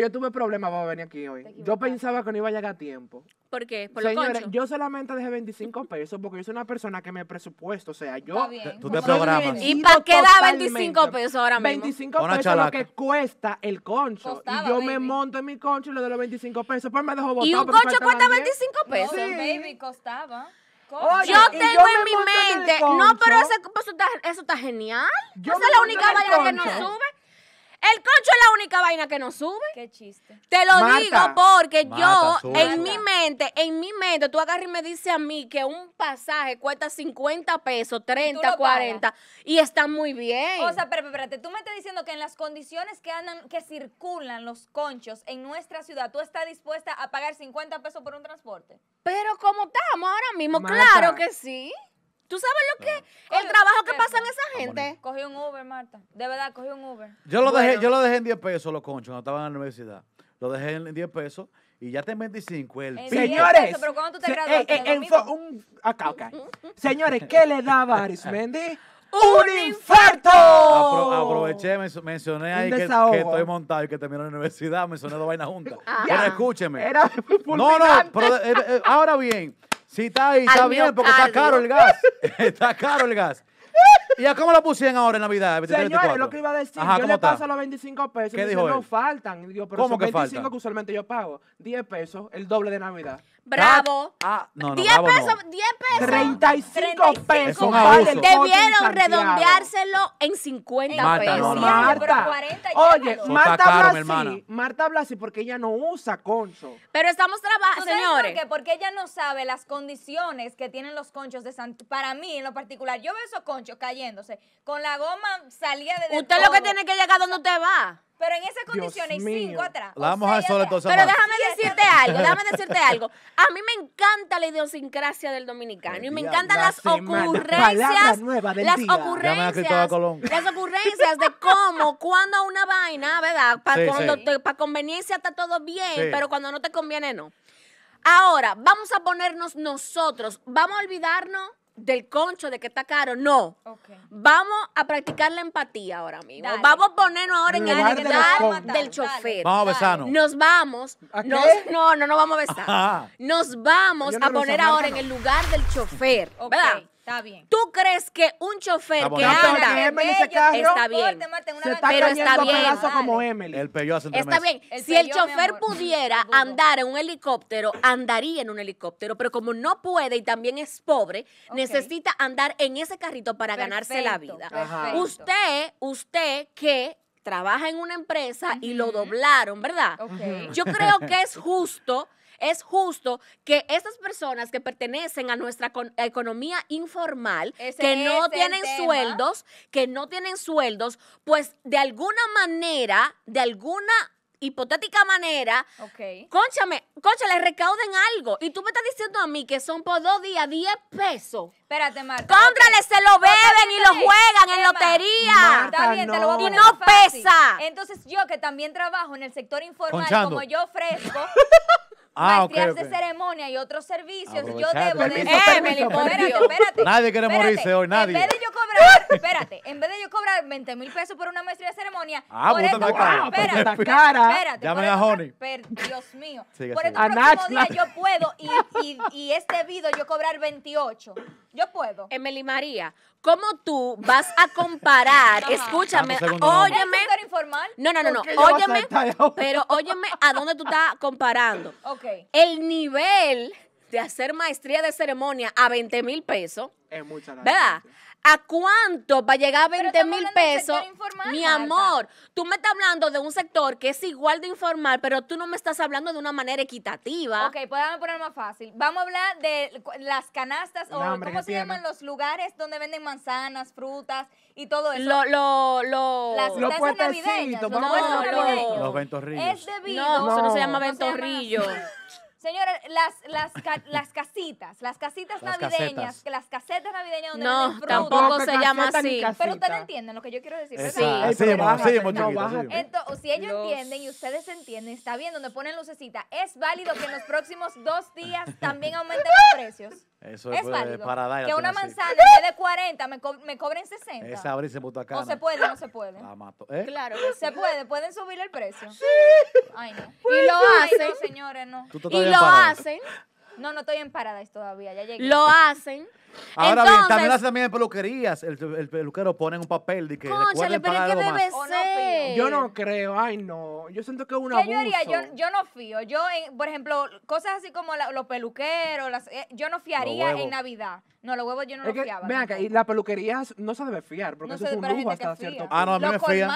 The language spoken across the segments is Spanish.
yo tuve problemas para venir aquí hoy. Yo pensaba que no iba a llegar a tiempo. ¿Por qué? ¿Por Señores, yo solamente dejé 25 pesos porque yo soy una persona que me presupuesto. O sea, yo. Tú te programas. ¿Y para qué da 25 pesos ahora mismo? 25 pesos es lo que cuesta el concho. y yo me monto en mi concho y le doy los 25 pesos. Pues me dejo ¿Y un concho cuesta 25 pesos? baby, costaba yo tengo en mi mente. no, pero eso, está, genial. esa es la única manera que no sube. El concho es la única vaina que no sube. Qué chiste. Te lo digo porque yo, en mi mente, en mi mente, tú agarras y me dices a mí que un pasaje cuesta 50 pesos, 30, 40, y está muy bien. O sea, pero espérate, tú me estás diciendo que en las condiciones que andan, que circulan los conchos en nuestra ciudad, tú estás dispuesta a pagar 50 pesos por un transporte. Pero como estamos ahora mismo, claro que sí. ¿Tú sabes lo que? Ah. El trabajo que pasa en esa gente. Cogí un Uber, Marta. De verdad, cogí un Uber. Yo lo, dejé, yo lo dejé en 10 pesos, los conchos, cuando estaban en la universidad. Lo dejé en 10 pesos y ya te en 25. Señores. pero tú te graduaste? Eh, eh, un... Acá, Señores, ¿qué le daba a Arismendi? ¡Un infarto! aproveché, mencioné ahí que, estoy montado y que termino la universidad, mencioné dos vainas juntas. Ah. pero escúcheme. no, no, pero, eh, ahora bien, Sí, está ahí, está bien, porque está caro el gas. está caro el gas. ¿Y a cómo lo pusieron ahora en Navidad? Señores, lo que iba a decir, yo le paso los 25 pesos. ¿Qué No faltan. como ¿Cómo que 25 que usualmente yo pago. 10 pesos, el doble de Navidad. Bravo. Ah, ah, no, no, 10 pesos, 10 pesos. 35, pesos. Debieron redondeárselo en 50 pesos. Marta. Oye, Marta Blasi, Marta Blasi, porque ella no usa concho. Pero estamos trabajando, señores. Por qué? Porque ella no sabe las condiciones que tienen los conchos de Para mí, en lo particular, yo veo esos conchos cayéndose con la goma salía de... Usted lo que tiene que llegar donde usted va. Pero en esas condiciones, cinco atrás. vamos a Pero déjame decirte algo, déjame decirte algo. A mí me encanta la idiosincrasia del dominicano y me encantan las ocurrencias. Las ocurrencias. Las ocurrencias de cómo, cuando una vaina, ¿verdad? Para para conveniencia está todo bien, pero cuando no te conviene, no. Ahora, vamos a ponernos nosotros, vamos a olvidarnos del concho de que está caro, no. Vamos a practicar la empatía ahora mismo. Vamos a ponernos ahora en el lugar del chofer. Vamos a besarnos. Nos vamos. ¿A no, no nos vamos a besar. Nos vamos a poner ahora en el lugar del chofer, ¿verdad? ¿Tú crees que un chofer que anda está bien, pero está bien. está bien. si el chofer pudiera andar en un helicóptero, andaría en un helicóptero, pero como no puede y también es pobre, necesita andar en ese carrito para ganarse la vida. Usted, usted que trabaja en una empresa y lo doblaron, ¿verdad? Yo creo que es justo es justo que estas personas que pertenecen a nuestra economía informal, que no tienen sueldos, que no tienen sueldos, pues de alguna manera, de alguna hipotética manera, okay. conchame, recauden algo. Y tú me estás diciendo a mí que son por dos días 10 pesos. Espérate, Marta. Cómprale, se lo beben y lo juegan en lotería. bien, te lo voy a Y no pesa. Entonces, yo que también trabajo en el sector informal, como yo ofrezco. ah, maestrías okay, okay. de ceremonia y otros servicios, yo debo de... Eh, permiso, espérate, espérate. Nadie quiere morirse hoy, nadie. En vez de yo cobrar, espérate, en vez de yo cobrar 20 mil pesos por una maestría de ceremonia, ah, pues por esto, espérate, pues espérate, cara. espérate, Llámame a Honey. Dios mío. por eso estos próximos días yo puedo y, y, y es debido yo cobrar 28. Yo puedo. Emily María, ¿cómo tú vas a comparar? escúchame, ah, óyeme. informal? No, no, no, no. Óyeme, pero óyeme a dónde tú estás comparando. Ok. El nivel de hacer maestría de ceremonia a 20 mil pesos. Es mucha ¿Verdad? ¿A cuánto va a llegar a 20 mil pesos? Mi amor, tú me estás hablando de un sector que es igual de informal, pero tú no me estás hablando de una manera equitativa. Ok, podemos poner más fácil. Vamos a hablar de las canastas o cómo se llaman los lugares donde venden manzanas, frutas y todo eso. Lo, lo, lo, las lo navideñas. Los, no, los ventorrillos. Es debido. No, eso no se llama ventorrillo. Señores, las, las, las casitas, las casitas navideñas, que las casetas navideñas donde No, venden No, tampoco se llama así. Pero ustedes entienden lo que yo quiero decir. Sí, sí, sí, si ellos entienden y ustedes entienden, está bien, donde ponen lucecita, es válido que en los próximos dos días también aumenten los precios. Eso es, válido. Para que una manzana de 40 me, cobren 60. Esa abrirse cara. No se puede, no se puede. La mato. ¿Eh? Claro, se puede, pueden subir el precio. Sí. Ay, no. Pues y lo hacen, ay, no, señores, no. y lo hacen. No, no estoy en Paradise todavía, ya llegué. Lo hacen Ahora bien, también también peluquerías. El, peluquero pone un papel de que concha, le que debe Yo no creo, ay no. Yo siento que es una abuso. Yo, no fío. Yo, por ejemplo, cosas así como los peluqueros, eh, yo no fiaría en Navidad. No, los huevos yo no es los que, fiaba. Mira acá, y las peluquerías no se debe fiar, porque eso es un lujo hasta cierto punto. Ah, no, a mí me fían.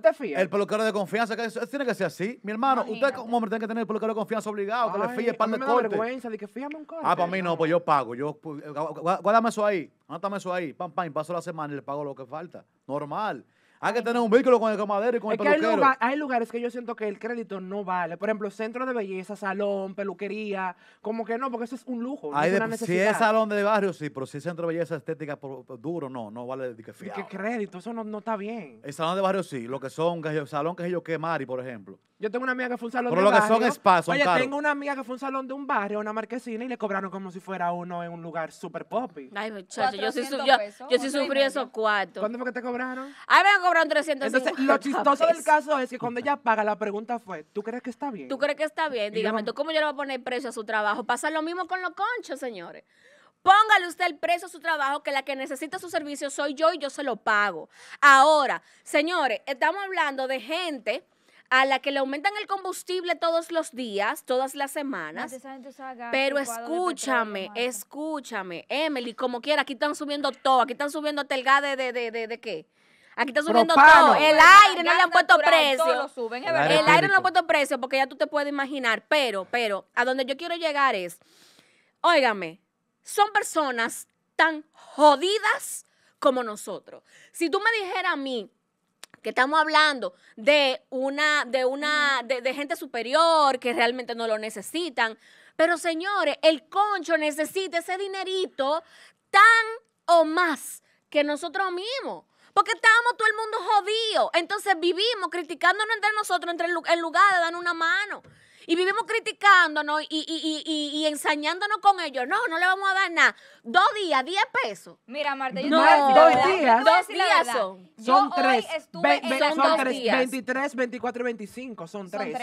te fía? El peluquero de confianza, que eso, tiene que ser así. Mi hermano, usted como hombre tiene que tener el peluquero de confianza obligado, que le fíe el pan de corte. vergüenza de que fíame un corte. Ah, para mí no, pues yo pago. Yo, guárdame eso ahí, anótame eso ahí, pam, pam, paso la semana y le pago lo que falta. Normal. Hay que tener un vínculo con el comadero y con el peluquero. Hay, lugares que yo siento que el crédito no vale. Por ejemplo, centro de belleza, salón, peluquería. Como que no, porque eso es un lujo. Si es salón de barrio, sí, pero si es centro de belleza estética duro, no, no vale de que ¿Qué crédito? Eso no, no, está bien. El salón de barrio sí. Lo que son, salón que es yo que Mari, por ejemplo. Yo tengo una amiga que fue un salón de lo que Oye, tengo una amiga que fue un salón de un barrio, una marquesina, y le cobraron como si fuera uno en un lugar super poppy. Ay, muchachos, yo sí, yo, sí sufrí esos cuartos. ¿Cuándo fue que te cobraron? Ay, me cobraron 300 Entonces, lo chistoso del caso es que cuando ella paga, la pregunta fue, ¿tú crees que está bien? ¿Tú crees que está bien? Dígame, ¿tú cómo yo le voy a poner precio a su trabajo? Pasa lo mismo con los conchos, señores. Póngale usted el precio a su trabajo, que la que necesita su servicio soy yo y yo se lo pago. Ahora, señores, estamos hablando de gente a la que le aumentan el combustible todos los días, todas las semanas. pero escúchame, escúchame, Emily, como quiera, aquí están subiendo todo, aquí están subiendo hasta de, de, qué. Aquí están subiendo todo. El aire no le han puesto precio. el aire no le han puesto precio porque ya tú te puedes imaginar. Pero, pero, a donde yo quiero llegar es, óigame, son personas tan jodidas como nosotros. Si tú me dijeras a mí, que estamos hablando de una, de una, de, gente superior que realmente no lo necesitan. Pero señores, el concho necesita ese dinerito tan o más que nosotros mismos. Porque estamos todo el mundo jodido. Entonces vivimos criticándonos entre nosotros entre, en lugar de dar una mano y vivimos criticándonos y, y, y, y, ensañándonos con ellos. No, no le vamos a dar nada. Dos días, diez pesos. Mira, Marta, yo no, te voy a decir dos días. Dos días son. Son tres. son tres, 23, 24 y 25. Son tres.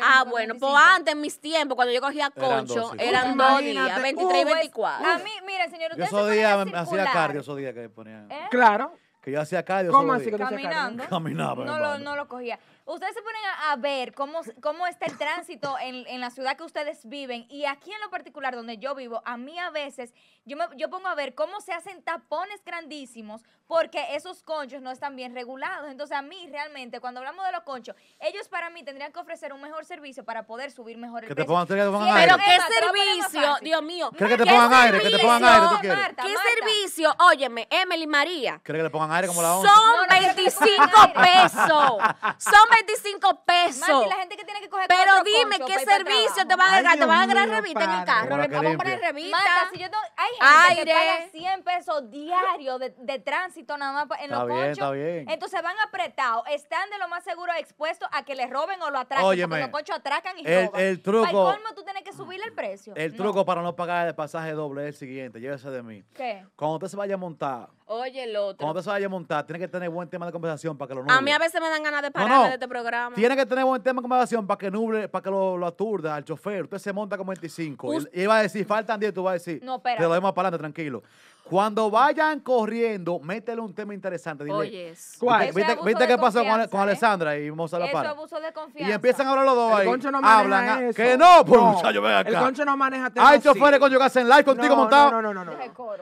ah, bueno, pues antes, en mis tiempos, cuando yo cogía concho, eran dos, días, 23 uh, y 24. Pues, a mí, mira, señor, usted Yo esos días hacía cardio, esos días que ponía. ¿Eh? Claro. Que yo hacía cardio. ¿Cómo así que Caminando. Caminaba. No lo cogía ustedes se ponen a, ver cómo, está el tránsito en, la ciudad que ustedes viven y aquí en lo particular donde yo vivo, a mí a veces yo, pongo a ver cómo se hacen tapones grandísimos porque esos conchos no están bien regulados. Entonces a mí realmente cuando hablamos de los conchos, ellos para mí tendrían que ofrecer un mejor servicio para poder subir mejor el que precio. Te pongan, te pongan aire. Pero qué servicio, Dios mío. qué que te pongan aire? ¿Que te pongan aire? ¿Qué servicio? Óyeme, Emily María. ¿Crees que le pongan aire como la onda? Son 25 pesos. Son 25 pesos. Martín, la gente que tiene que coger Pero dime, ¿qué servicio te van a dar? ¿Te van a dar revista en el carro? Vamos a poner revista. si yo hay gente que paga 100 pesos diario de, tránsito nada más en está los bien, Está bien. Entonces van apretados, están de lo más seguro expuestos a que les roben o lo atraquen. Óyeme, porque los coches atracan y el, roban. El truco. el colmo, tú tienes que subirle el precio. El truco para no pagar el pasaje doble es el siguiente, llévese de mí. ¿Qué? Cuando usted se vaya a montar Oye, el otro. Cuando te se vaya a montar, tiene que tener buen tema de conversación para que lo nuble. A mí a veces me dan ganas de parar de este programa. Tiene que tener buen tema de conversación para que nuble, para que lo, lo aturda al chofer. Usted se monta como 25. y, va a decir, faltan 10, tú vas a decir. No, espera. Te lo vemos para adelante, tranquilo. Cuando vayan corriendo, métele un tema interesante. Dile, Oye, ¿cuál? ¿Viste, qué pasó con, ¿eh? Alessandra y a La par abuso de confianza. Y empiezan a hablar los dos el ahí. Concho Hablan. Ah, que no, pues no. ven acá. El concho no maneja temas. Hay choferes que hacen live contigo no, montado. No, no, no. no.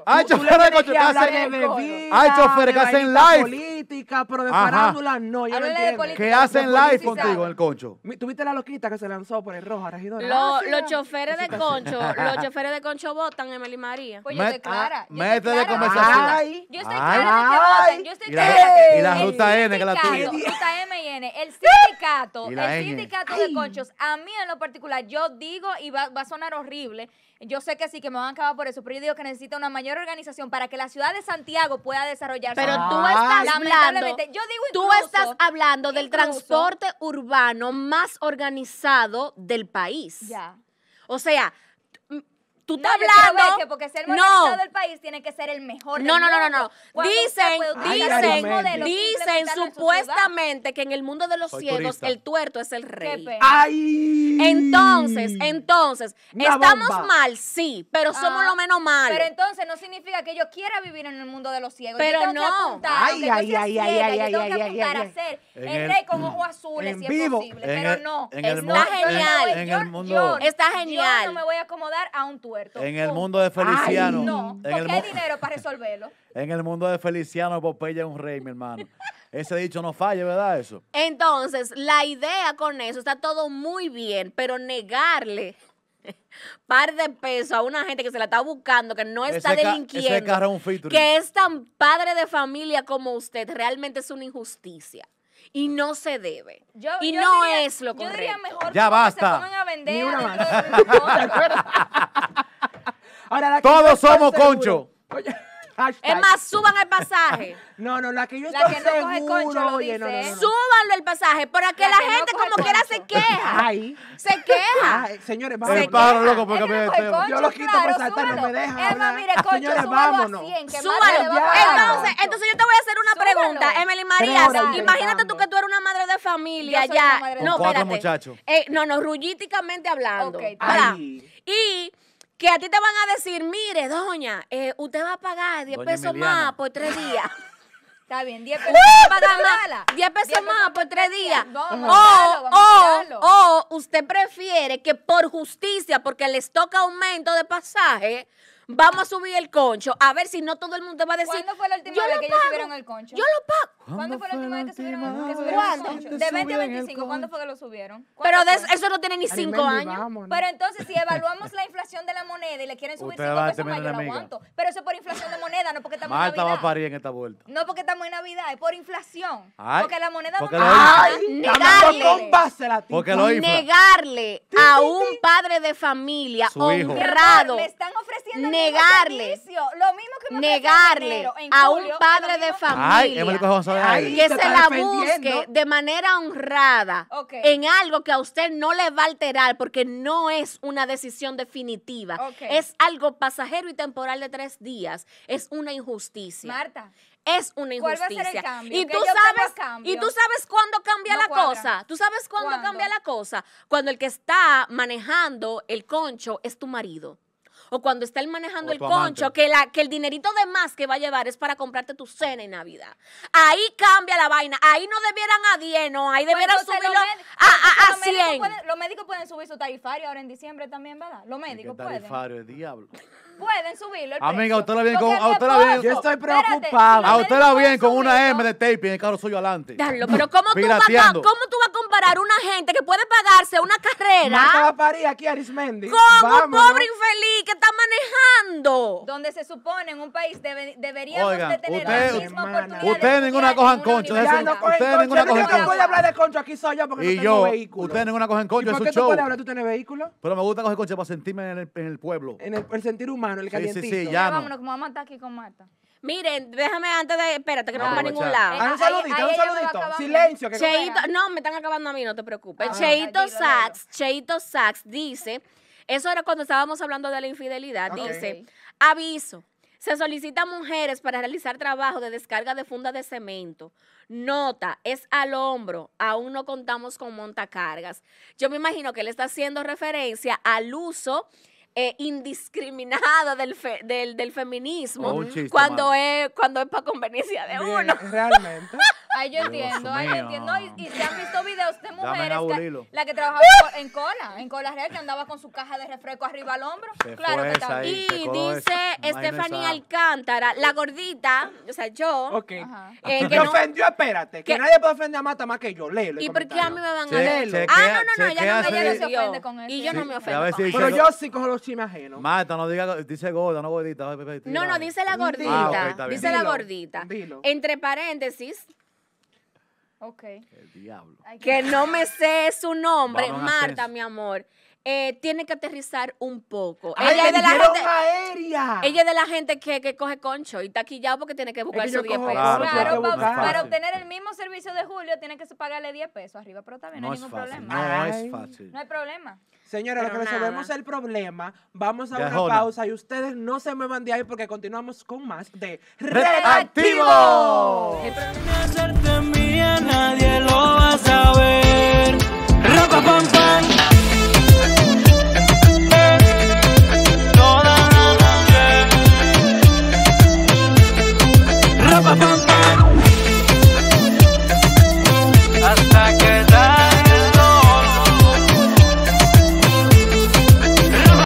Hay choferes con que hacen live. Hay choferes que hacen live pero de no. Yo ¿Qué hacen live contigo en el concho? ¿Tuviste la loquita que se lanzó por el rojo ah, los choferes de concho, los choferes de concho votan Emily María. Pues yo estoy clara. mete de conversación. Yo estoy Ay. que Yo estoy clara y la ruta N, que la tuya. Ruta M y N. El sindicato, el sindicato de conchos, a mí en lo particular, yo digo, y va, a sonar horrible, yo sé que sí, que me van a acabar por eso, pero yo digo que necesita una mayor organización para que la ciudad de Santiago pueda desarrollarse. Pero ah. tú estás tú estás hablando del transporte urbano más organizado del país. O sea, tú te no, hablando. Que porque ser modelo del país tiene que ser el mejor. No, no, no, no, no. Dicen, dicen, dicen supuestamente que en el mundo de los ciegos el tuerto es el rey. Ay. Entonces, entonces, estamos mal, sí, pero ah, somos lo menos mal. Pero entonces no significa que yo quiera vivir en el mundo de los ciegos. Pero yo tengo no. Que apuntar, ay, ay, ay, ay, ay, ay, ser el, rey con ojos azules si es posible. pero no. está genial. está genial. Yo no me voy a acomodar a un tuerto. En el mundo de Feliciano. en dinero para resolverlo. En el mundo de Feliciano, Popeye es un rey, mi hermano. Ese dicho no falla, ¿verdad? Eso. Entonces, la idea con eso está todo muy bien, pero negarle par de pesos a una gente que se la está buscando, que no está delinquiendo, que es tan padre de familia como usted, realmente es una injusticia y no se debe. Yo, y yo no diría, es lo correcto. Yo diría mejor ya basta. se pongan a vender. Ni una más. De Ahora, la Todos somos concho. Oye. Es más, suban el pasaje. no, no, la que yo la estoy que no seguro, coge concho lo no, Súbanlo el pasaje para que la, gente como quiera se queja. Se queja. señores, vámonos. Se queja. loco porque me Yo lo quito para por saltar, no me dejan. más, mire, concho, señores, vámonos. A 100, Entonces, yo te voy a hacer una pregunta, Emily María. Imagínate tú que tú eres una madre de familia ya. No, espérate. Eh, no, no, rullíticamente hablando. Ok. Y que a ti te van a decir, mire, doña, eh, usted va a pagar 10 pesos más por tres días. Está bien, 10 pesos más. 10 pesos, más por tres días. o usted prefiere que por justicia, porque les toca aumento de pasaje, vamos a subir el concho, a ver si no todo el mundo va a decir. ¿Cuándo fue la última vez que ellos subieron el concho? Yo lo pago. ¿Cuándo, fue la última vez que subieron, el concho? De 20 a 25, ¿cuándo fue que lo subieron? Pero eso no tiene ni 5 años. Pero entonces, si evaluamos la inflación de la moneda y le quieren subir 5 pesos más, yo lo aguanto. Pero eso es por inflación de moneda, no porque estamos en Navidad. va a parir en esta vuelta. No porque estamos en Navidad, es por inflación. porque la moneda porque no... Ay, negarle. Porque lo negarle a un padre de familia honrado. Le están ofreciendo negarle, negarle a un padre de familia que se la busque de manera honrada en algo que a usted no le va a alterar porque no es una decisión definitiva. Es algo pasajero y temporal de tres días. Es una injusticia. Marta es una injusticia. y tú sabes y tú sabes cuándo cambia la cosa. Tú sabes ¿Cuándo? cambia la cosa cuando el que está manejando el concho es tu marido o cuando está él manejando el concho, que, la, que el dinerito de más que va a llevar es para comprarte tu cena en Navidad. Ahí cambia la vaina. Ahí no debieran a 10, no, ahí debieran subirlo a, a, a, 100. los médicos pueden subir su tarifario ahora en diciembre también, ¿verdad? Los médicos pueden. tarifario, el diablo. Pueden subirlo. El Amiga, usted la bien con. A usted la bien yo estoy preocupado. A usted la viene con una M de taping en el carro suyo adelante. Dale, pero ¿cómo tú, vas, ¿cómo tú una gente que puede pagarse una carrera. Marta va aquí Arismendi. ¿Cómo, pobre infeliz que está manejando. Donde se supone en un país debería deberíamos tener usted, la misma hermana. oportunidad. Ustedes ninguna cojan concho. Ustedes ninguna cojan concho. Yo no voy a hablar de concho aquí soy yo porque no tengo vehículo. Ustedes ninguna cojan concho, es un show. ¿Por qué tú puedes hablar? ¿Tú tienes vehículo? Pero me gusta coger concho para sentirme en el, en el pueblo. En el, sentir humano, el calientito. sí, sí, ya no. Vámonos, como vamos a estar aquí con Marta. Miren, déjame antes de. Espérate, que no, vamos a ningún lado. Ah, un saludito, un saludito. Silencio, que Cheito, no, me están acabando a mí, no te preocupes. Cheito Sachs, Cheito Sachs dice, eso era cuando estábamos hablando de la infidelidad, dice, aviso, se solicitan mujeres para realizar trabajo de descarga de funda de cemento. Nota, es al hombro, aún no contamos con montacargas. Yo me imagino que él está haciendo referencia al uso eh, indiscriminado del, feminismo oh, cuando, es, cuando para conveniencia de uno. Realmente. Ay, yo entiendo, ay, yo entiendo. Y, se han visto videos de mujeres, la que trabajaba ¡Ah! en cola, en cola real, que andaba con su caja de refresco arriba al hombro. claro que y dice Stephanie Alcántara, la gordita, o sea, yo. Ok. Eh, que ofendió, espérate, que, nadie puede ofender a Mata más que yo. Léelo. ¿Y por qué a mí me van a leer? Ah, no, no, no, ella no, se ofende con él Y yo no me ofendo. Pero yo sí cojo los chimes ajenos. Mata, no diga, dice gorda, no gordita. No, no, dice la gordita. Ah, dice la gordita. Entre paréntesis. Ok. El diablo. Que no me sé su nombre, Marta, mi amor. Eh, tiene que aterrizar un poco. ella, es de la gente, aérea. ella de la gente que, coge concho y taquillado porque tiene que buscar su 10 pesos. Claro, para, obtener el mismo servicio de Julio tiene que pagarle 10 pesos arriba, pero también no, hay ningún problema. No es fácil. No hay problema. Señora, lo que resolvemos el problema, vamos a una pausa y ustedes no se muevan de ahí porque continuamos con más de Reactivo. Nadie lo va a saber.